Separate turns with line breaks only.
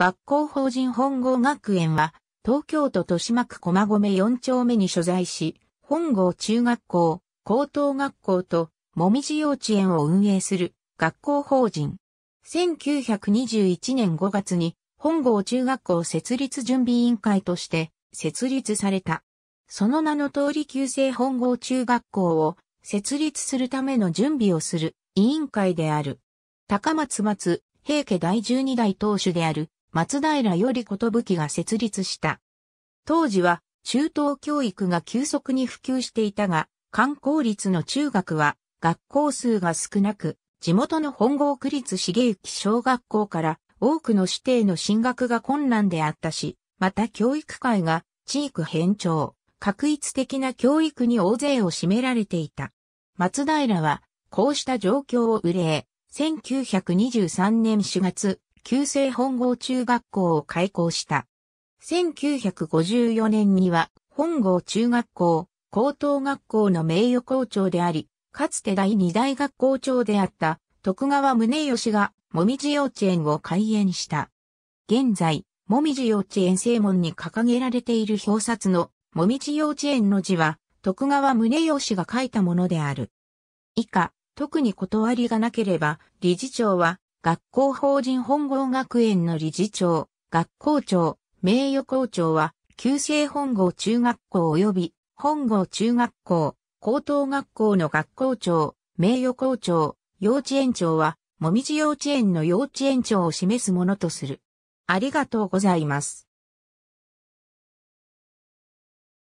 学
校法人本郷学園は、東京都豊島区駒込4丁目に所在し、本郷中学校、高等学校と、もみじ幼稚園を運営する学校法人。1921年5月に、本郷中学校設立準備委員会として設立された。その名の通り旧制本郷中学校を設立するための準備をする委員会である。高松松、平家第12代当主である松平より寿が設立した。当時は中等教育が急速に普及していたが、観光率の中学は学校数が少なく、地元の本郷区立茂行小学校から多くの指定の進学が困難であったし、また教育界が地域偏重、確一的な教育に大勢を占められていた。松平はこうした状況を憂え、1923年4月、旧制本郷中学校を開校した。1954年には本郷中学校、高等学校の名誉校長であり、かつて第二大学校長であった徳川宗義がもみじ幼稚園を開園した。現在、もみじ幼稚園正門に掲げられている表札のもみじ幼稚園の字は徳川宗義が書いたものである。以下、特に断りがなければ理事長は学校法人本郷学園の理事長、学校長、名誉校長は、旧制本郷中学校及び本郷中学校、高等学校の学校長、名誉校長、幼稚園長は、もみじ幼稚園の幼稚園長を示すものとする。ありが
とうございます。